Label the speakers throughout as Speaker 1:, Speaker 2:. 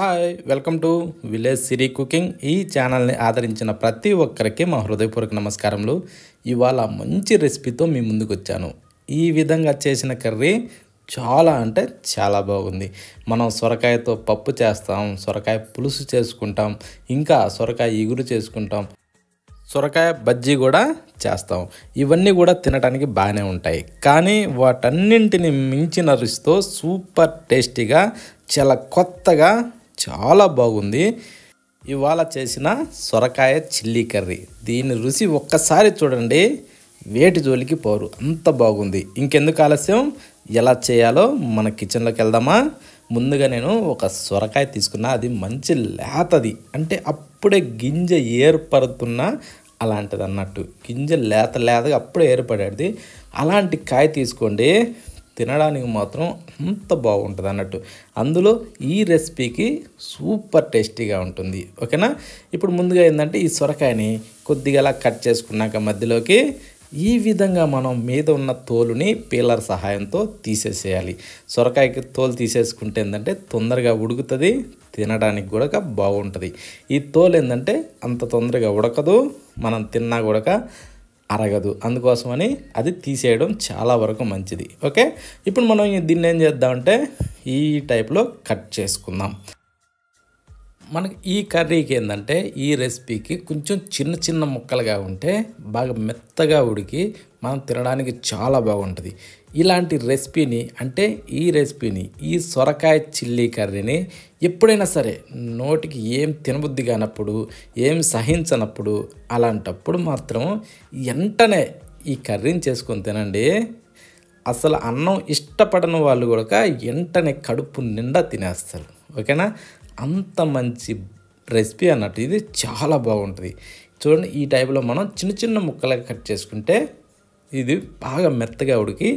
Speaker 1: hi welcome to village Siri cooking ఈ ఛానల్ని ఆదరించిన ప్రతి ఒక్కరికి మా హృదయపూర్వక నమస్కారములు ఇవాళ మంచి రెసిపీతో మీ ముందుకు వచ్చాను ఈ విధంగా చేసిన కర్రీ చాలా అంటే చాలా బాగుంది మనం సొరకాయతో పప్పు చేస్తాం సొరకాయ పులుసు చేసుకుంటాం ఇంకా సొరకాయ ఇగురు చేసుకుంటాం సొరకాయ బజ్జీ కూడా చేస్తాం ఇవన్నీ కూడా తినడానికి బాగానే ఉంటాయి కానీ వాటన్నింటిని మించిన రుచితో సూపర్ టేస్టీగా చాలా కొత్తగా చాలా బాగుంది ఇవాళ చేసిన సొరకాయ చిల్లీ కర్రీ దీని రుచి ఒక్కసారి చూడండి వేటి జోలికి పోరు అంత బాగుంది ఇంకెందుకు ఆలస్యం ఎలా చేయాలో మన కిచెన్లోకి వెళ్దామా ముందుగా నేను ఒక సొరకాయ తీసుకున్నా అది మంచి లేతది అంటే అప్పుడే గింజ ఏర్పడుతున్న అలాంటిది అన్నట్టు గింజ లేత లేతగా అప్పుడే ఏర్పడేది అలాంటి కాయ తీసుకోండి తినడానికి మాత్రం అంత బాగుంటుంది అన్నట్టు అందులో ఈ రెసిపీకి సూపర్ టేస్టీగా ఉంటుంది ఓకేనా ఇప్పుడు ముందుగా ఏంటంటే ఈ సొరకాయని కొద్దిగా అలా కట్ చేసుకున్నాక మధ్యలోకి ఈ విధంగా మనం మీద ఉన్న తోలుని పీలర్ సహాయంతో తీసేసేయాలి సొరకాయకి తోలు తీసేసుకుంటే ఏంటంటే తొందరగా ఉడుకుతుంది తినడానికి కూడా బాగుంటుంది ఈ తోలు ఏంటంటే అంత తొందరగా ఉడకదు మనం తిన్నా కూడా అరగదు అందుకోసమని అది తీసేయడం చాలా వరకు మంచిది ఓకే ఇప్పుడు మనం దీన్ని ఏం చేద్దామంటే ఈ టైప్లో కట్ చేసుకుందాం మనకి ఈ కర్రీకి ఏంటంటే ఈ రెసిపీకి కొంచెం చిన్న చిన్న ముక్కలుగా ఉంటే బాగా మెత్తగా ఉడికి మనం తినడానికి చాలా బాగుంటుంది ఇలాంటి రెసిపీని అంటే ఈ రెసిపీని ఈ సొరకాయ చిల్లీ కర్రీని ఎప్పుడైనా సరే నోటికి ఏం తినబుద్ధి కానప్పుడు ఏం సహించనప్పుడు అలాంటప్పుడు మాత్రం వెంటనే ఈ కర్రీని చేసుకొని తినండి అసలు అన్నం ఇష్టపడని వాళ్ళు కూడా వెంటనే కడుపు నిండా తినేస్తారు ఓకేనా అంత మంచి రెసిపీ అన్నట్టు ఇది చాలా బాగుంటుంది చూడండి ఈ టైప్లో మనం చిన్న చిన్న ముక్కలుగా కట్ చేసుకుంటే ఇది బాగా మెత్తగా ఉడికి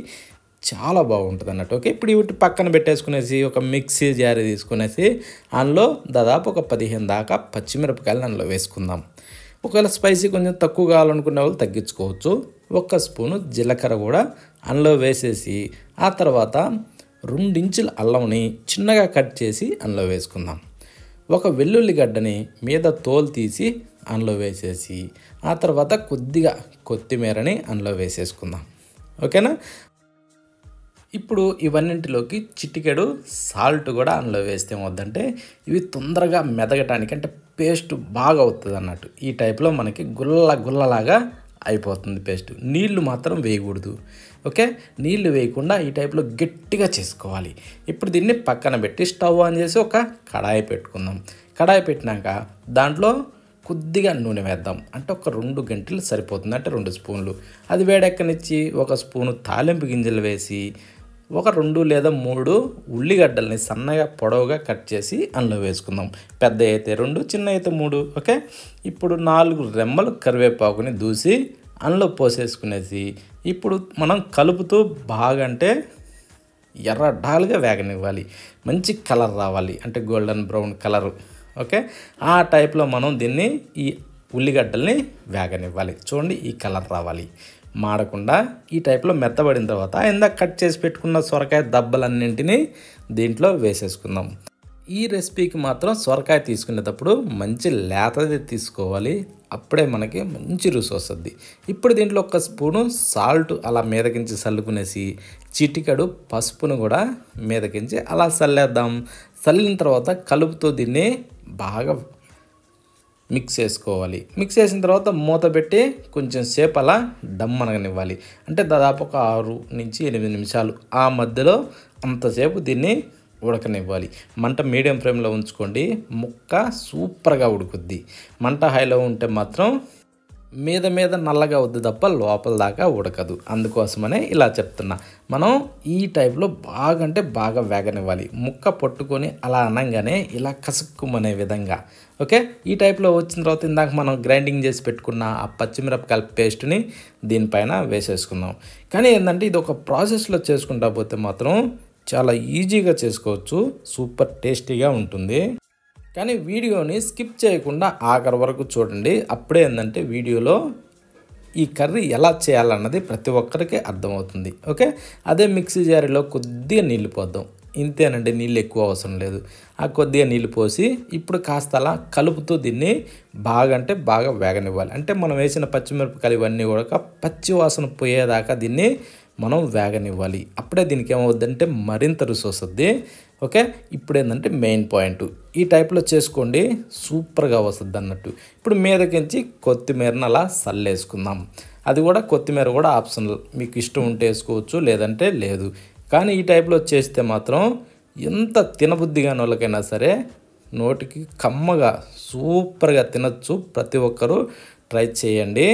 Speaker 1: చాలా బాగుంటుంది అన్నట్టు ఓకే ఇప్పుడు ఇవి పక్కన పెట్టేసుకునేసి ఒక మిక్సీ జారీ తీసుకునేసి అందులో దాదాపు ఒక పదిహేను దాకా పచ్చిమిరపకాయలు అందులో వేసుకుందాం ఒకవేళ స్పైసీ కొంచెం తక్కువ కావాలనుకునే వాళ్ళు తగ్గించుకోవచ్చు ఒక్క స్పూను జీలకర్ర కూడా అందులో వేసేసి ఆ తర్వాత రెండించుల అల్లంని చిన్నగా కట్ చేసి అందులో వేసుకుందాం ఒక వెల్లుల్లిగడ్డని మీద తోలు తీసి అందులో వేసేసి ఆ తర్వాత కొద్దిగా కొత్తిమీరని అందులో వేసేసుకుందాం ఓకేనా ఇప్పుడు ఇవన్నింటిలోకి చిటికెడు సాల్ట్ కూడా అందులో వేస్తే ఏమవుద్దంటే ఇవి తొందరగా మెదగటానికి అంటే పేస్ట్ బాగా అవుతుంది అన్నట్టు ఈ టైప్లో మనకి గుల్ల గుల్లలాగా అయిపోతుంది పేస్ట్ నీళ్లు మాత్రం వేయకూడదు ఓకే నీళ్లు వేయకుండా ఈ టైప్లో గట్టిగా చేసుకోవాలి ఇప్పుడు దీన్ని పక్కన పెట్టి స్టవ్ ఆన్ చేసి ఒక కడాయి పెట్టుకుందాం కడాయి పెట్టినాక దాంట్లో కొద్దిగా నూనె వేద్దాం అంటే ఒక రెండు గంటలు సరిపోతుంది అంటే రెండు స్పూన్లు అది వేడెక్కనిచ్చి ఒక స్పూను తాలింపు గింజలు వేసి ఒక రెండు లేదా మూడు ఉల్లిగడ్డల్ని సన్నగా పొడవుగా కట్ చేసి అందులో వేసుకుందాం పెద్ద అయితే రెండు చిన్న అయితే మూడు ఓకే ఇప్పుడు నాలుగు రెమ్మలు కరివేపాకుని దూసి అందులో పోసేసుకునేసి ఇప్పుడు మనం కలుపుతూ బాగా అంటే ఎర్ర వేగనివ్వాలి మంచి కలర్ రావాలి అంటే గోల్డెన్ బ్రౌన్ కలరు ఓకే ఆ టైప్లో మనం దీన్ని ఈ ఉల్లిగడ్డల్ని వేగనివ్వాలి చూడండి ఈ కలర్ రావాలి మాడకుండా ఈ టైప్లో మెత్తబడిన తర్వాత ఇందాక కట్ చేసి పెట్టుకున్న సొరకాయ దెబ్బలన్నింటినీ దీంట్లో వేసేసుకుందాం ఈ రెసిపీకి మాత్రం సొరకాయ తీసుకునేటప్పుడు మంచి లేతది తీసుకోవాలి అప్పుడే మనకి మంచి రుచి వస్తుంది ఇప్పుడు దీంట్లో ఒక స్పూను సాల్ట్ అలా మీదకించి చల్లుకునేసి చిటికడు పసుపును కూడా మీదకించి అలా చల్లేద్దాం చల్లిన తర్వాత కలుపుతో దీన్ని బాగా మిక్స్ చేసుకోవాలి మిక్స్ చేసిన తర్వాత మూత పెట్టి కొంచెం సేపు అలా దమ్మనగనివ్వాలి అంటే దాదాపు ఒక ఆరు నుంచి ఎనిమిది నిమిషాలు ఆ మధ్యలో అంతసేపు దీన్ని ఉడకనివ్వాలి మంట మీడియం ఫ్లేమ్లో ఉంచుకోండి ముక్క సూపర్గా ఉడుకుద్ది మంట హైలో ఉంటే మాత్రం మీద మీద నల్లగా వద్దు తప్ప లోపల దాకా ఉడకదు అందుకోసమనే ఇలా చెప్తున్నా మనం ఈ టైప్లో బాగా అంటే బాగా వేగనివ్వాలి ముక్క పట్టుకొని అలా అనగానే ఇలా కసుక్కుమనే విధంగా ఓకే ఈ టైప్లో వచ్చిన తర్వాత ఇందాక మనం గ్రైండింగ్ చేసి పెట్టుకున్న ఆ పచ్చిమిరపకాయ పేస్ట్ని దీనిపైన వేసేసుకుందాం కానీ ఏంటంటే ఇది ఒక ప్రాసెస్లో చేసుకుంటా పోతే మాత్రం చాలా ఈజీగా చేసుకోవచ్చు సూపర్ టేస్టీగా ఉంటుంది కానీ వీడియోని స్కిప్ చేయకుండా ఆఖరి వరకు చూడండి అప్పుడే ఏంటంటే వీడియోలో ఈ కర్రీ ఎలా చేయాలన్నది ప్రతి ఒక్కరికి అర్థమవుతుంది ఓకే అదే మిక్సీ జారీలో కొద్దిగా నీళ్ళు పోద్దాం ఇంతేనండి నీళ్ళు ఎక్కువ అవసరం లేదు ఆ కొద్దిగా నీళ్ళు పోసి ఇప్పుడు కాస్త అలా కలుపుతూ దీన్ని బాగా అంటే బాగా వేగనివ్వాలి అంటే మనం వేసిన పచ్చిమిరపకాయలు ఇవన్నీ కూడా పచ్చి వాసన పోయేదాకా దీన్ని మనం వేగనివ్వాలి అప్పుడే దీనికి ఏమవుద్దంటే మరింత రుచి వస్తుంది ఓకే ఇప్పుడు ఏంటంటే మెయిన్ పాయింట్ ఈ టైప్లో చేసుకోండి సూపర్గా వస్తుంది అన్నట్టు ఇప్పుడు మీదకించి కొత్తిమీరను అలా సల్లేసుకుందాం అది కూడా కొత్తిమీర కూడా ఆప్షనల్ మీకు ఇష్టం ఉంటే వేసుకోవచ్చు లేదంటే లేదు కానీ ఈ టైప్లో చేస్తే మాత్రం ఎంత తినబుద్ధి కాని వాళ్ళకైనా సరే నోటికి కమ్మగా సూపర్గా తినచ్చు ప్రతి ఒక్కరూ ట్రై చేయండి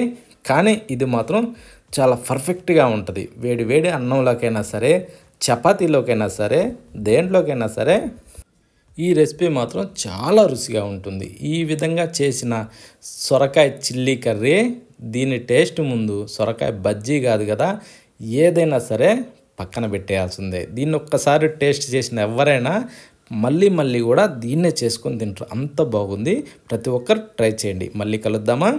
Speaker 1: కానీ ఇది మాత్రం చాలా పర్ఫెక్ట్గా ఉంటుంది వేడి వేడి అన్నంలోకైనా సరే చపాతీలోకైనా సరే దేంట్లోకైనా సరే ఈ రెసిపీ మాత్రం చాలా రుచిగా ఉంటుంది ఈ విధంగా చేసిన సొరకాయ చిల్లీ కర్రీ దీని టేస్ట్ ముందు సొరకాయ బజ్జీ కాదు కదా ఏదైనా సరే పక్కన పెట్టేయాల్సిందే దీన్ని ఒక్కసారి టేస్ట్ చేసిన ఎవరైనా మళ్ళీ మళ్ళీ కూడా దీన్నే చేసుకొని తింటారు అంత బాగుంది ప్రతి ఒక్కరు ట్రై చేయండి మళ్ళీ కలుద్దామా